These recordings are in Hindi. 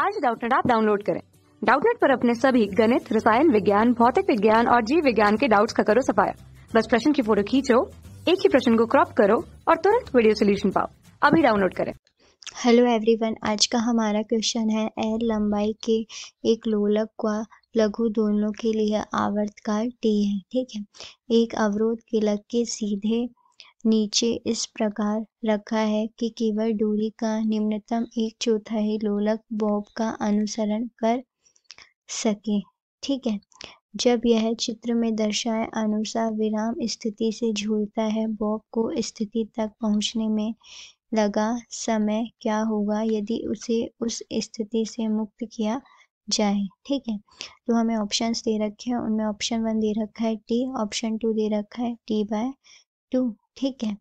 आज डाउटनेट आप डाउनलोड करें डाउटनेट पर अपने सभी गणित रसायन विज्ञान भौतिक विज्ञान और जीव विज्ञान के डाउट्स का करो सफाया बस प्रश्न की फोटो खींचो एक ही प्रश्न को क्रॉप करो और तुरंत वीडियो सोल्यूशन पाओ अभी डाउनलोड करें हेलो एवरीवन आज का हमारा क्वेश्चन है एल लंबाई के एक लोलक का लघु दोनों के लिए आवर्तकार टी है ठीक है एक अवरोध के लग के सीधे नीचे इस प्रकार रखा है कि केवल डोरी का निम्नतम एक चौथा ही लोलक बॉब का अनुसरण कर सके ठीक है जब यह चित्र में दर्शाए अनुसार विराम स्थिति से झूलता है बॉब को स्थिति तक पहुंचने में लगा समय क्या होगा यदि उसे उस स्थिति से मुक्त किया जाए ठीक है तो हमें ऑप्शंस दे रखे हैं उनमें ऑप्शन वन दे रखा है टी ऑप्शन टू दे रखा है टी बाय टू ठीक है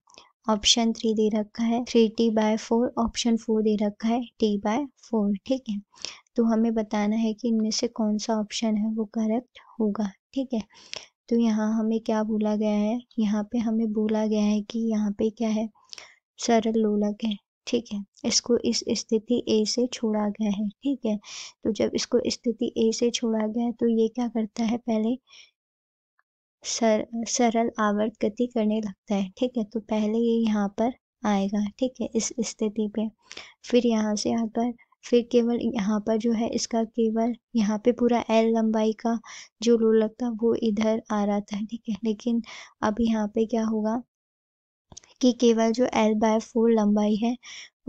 ऑप्शन थ्री दे रखा है three T by four option four दे रखा है टी बाय फोर ठीक है तो हमें बताना है कि इनमें से कौन सा ऑप्शन है वो करेक्ट होगा ठीक है तो यहाँ हमें क्या बोला गया है यहाँ पे हमें बोला गया है कि यहाँ पे क्या है सरल लोलक है ठीक है इसको इस स्थिति ए से छोड़ा गया है ठीक है तो जब इसको स्थिति ए से छोड़ा गया है तो ये क्या करता है पहले सर सरल आवर्त गति करने लगता है ठीक है तो पहले ये यहाँ पर आएगा ठीक है इस स्थिति पे फिर यहाँ से यहाँ पर फिर केवल यहाँ पर जो है इसका केवल यहाँ पे पूरा एल लंबाई का जो रोल लगता वो इधर आ रहा था ठीक है लेकिन अब यहाँ पे क्या होगा कि केवल जो एल बाय फोर लंबाई है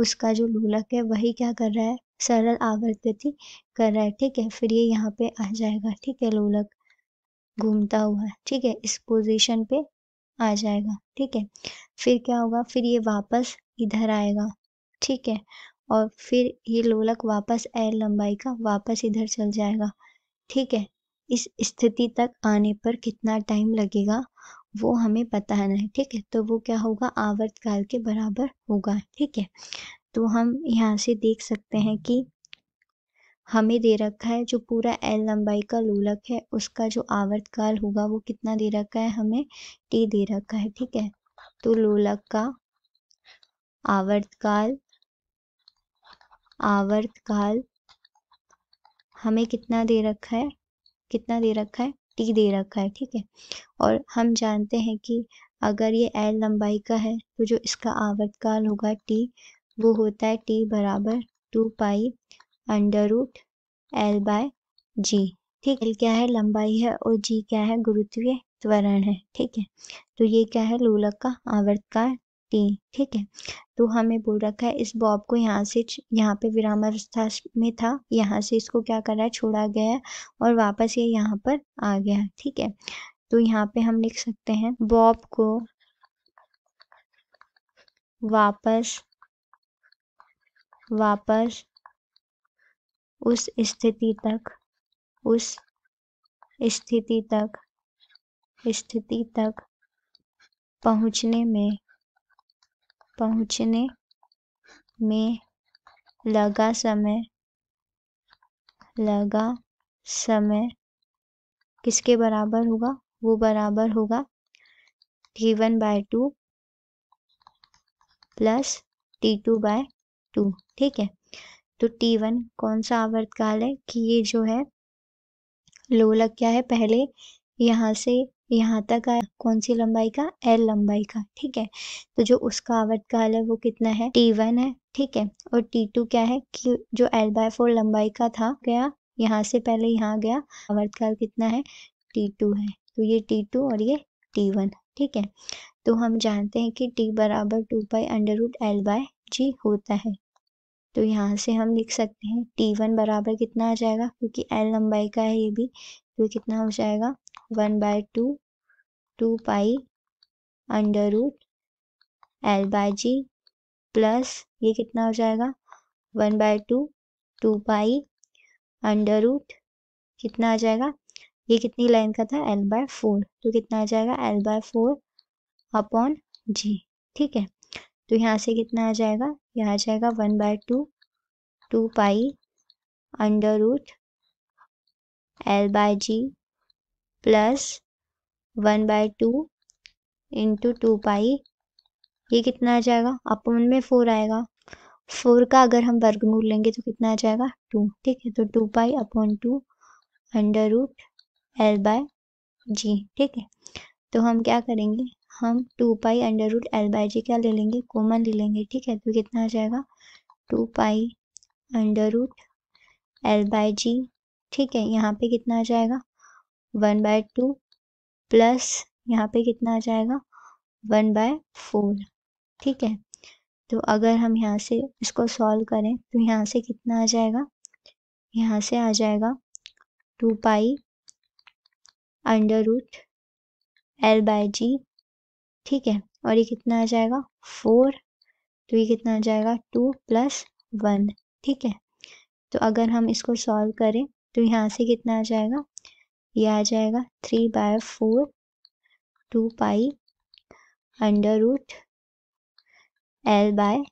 उसका जो लोलक है वही क्या कर रहा है सरल आवर्त गति कर रहा है ठीक है फिर ये यहाँ पे आ जाएगा ठीक है लोलक घूमता हुआ ठीक है इस पोजीशन पे आ जाएगा ठीक है फिर क्या होगा फिर ये वापस इधर आएगा ठीक है और फिर ये लोलक वापस एल लंबाई का वापस इधर चल जाएगा ठीक है इस स्थिति तक आने पर कितना टाइम लगेगा वो हमें पता है नहीं ठीक है तो वो क्या होगा आवर्त काल के बराबर होगा ठीक है तो हम यहाँ से देख सकते हैं कि हमें दे रखा है जो पूरा एल लंबाई का लोलक है उसका जो आवर्तकाल होगा वो कितना दे रखा है हमें टी दे रखा है ठीक है तो लोलक का आवर्तकाल आवर्तकाल हमें कितना दे रखा है कितना दे रखा है टी दे रखा है ठीक है और हम जानते हैं कि अगर ये एल लंबाई का है तो जो इसका आवर्तकाल होगा टी वो होता है टी बराबर two pi under root L by G ठीक एल क्या है लंबाई है और जी क्या है गुरुत्वीय त्वरण है ठीक है तो ये क्या है लोलक का आवर्तकार टी ठीक है तो हमें बोल रखा है इस बॉब को यहाँ से यहाँ पे अवस्था में था यहाँ से इसको क्या करा है छोड़ा गया और वापस ये यहाँ पर आ गया ठीक है तो यहाँ पे हम लिख सकते हैं बॉब को वापस वापस उस स्थिति तक उस स्थिति तक स्थिति तक पहुंचने में पहुंचने में लगा समय लगा समय किसके बराबर होगा वो बराबर होगा T one by two plus T two by two ठीक है तो टी वन कौन सा आवर्त काल है कि ये जो है लोलक क्या है पहले यहाँ से यहाँ तक आया कौन सी लंबाई का एल लंबाई का ठीक है तो जो उसका आवर्त काल है वो कितना है टी वन है ठीक है और टी टू क्या है कि जो एल बाय फोर लंबाई का था गया यहाँ से पहले यहाँ गया आवर्त काल कितना है टी टू है तो ये टी टू और ये टी वन ठीक है तो हम जानते हैं कि टी बराबर two pi under root L by G होता है तो यहाँ से हम लिख सकते हैं टी वन बराबर कितना आ जाएगा क्योंकि एल लंबाई का है ये भी तो कितना हो जाएगा one by two two pi under root L by G plus ये कितना हो जाएगा one by two two pi under root कितना आ जाएगा ये कितनी लाइन का था एल बाय फोर तो कितना आ जाएगा L by four upon G ठीक है तो यहाँ से कितना आ जाएगा यहाँ आ जाएगा one by two two pi under root L by G plus one by two into two pi ये कितना आ जाएगा अपन में फोर आएगा फोर का अगर हम वर्गमूल लेंगे तो कितना आ जाएगा टू ठीक है तो two pi upon two under root L by G ठीक है तो हम क्या करेंगे हम two pi under root L by G क्या ले लेंगे कॉमन ले लेंगे ठीक है तो कितना आ जाएगा two pi under root L by G ठीक है यहाँ पे कितना आ जाएगा वन बाय टू प्लस यहाँ पे कितना आ जाएगा वन बाय फोर ठीक है तो अगर हम यहाँ से इसको सॉल्व करें तो यहाँ से कितना आ जाएगा यहाँ से आ जाएगा two pi under root L by G ठीक है और ये कितना आ जाएगा फोर तो ये कितना आ जाएगा टू प्लस वन ठीक है तो अगर हम इसको सॉल्व करें तो यहाँ से कितना आ जाएगा ये आ जाएगा three by four two pi under root L by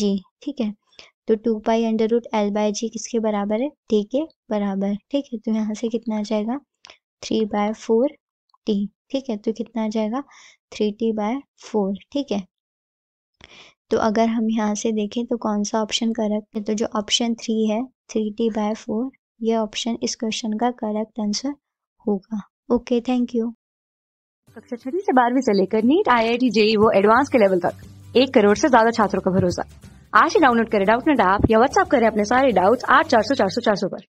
G ठीक है तो two pi under root L by G किसके बराबर है टी के बराबर ठीक है तो यहाँ से कितना आ जाएगा थ्री बाय फोर टी ठीक है तो कितना आ जाएगा थ्री टी बाय फोर ठीक है तो अगर हम यहाँ से देखें तो कौन सा ऑप्शन करेक्ट है तो जो ऑप्शन थ्री है थ्री टी बाय फोर ये ऑप्शन इस क्वेश्चन का करेक्ट आंसर होगा ओके थैंक यू कक्षा छठी से बारहवीं से लेकर NEET I I T JEE वो एडवांस के लेवल तक एक करोड़ से ज्यादा छात्रों का भरोसा आज ही डाउनलोड करें डाउट नेट ऐप या व्हाट्सएप करें अपने सारे डाउट्स आठ चार सौ चार सौ चार सौ पर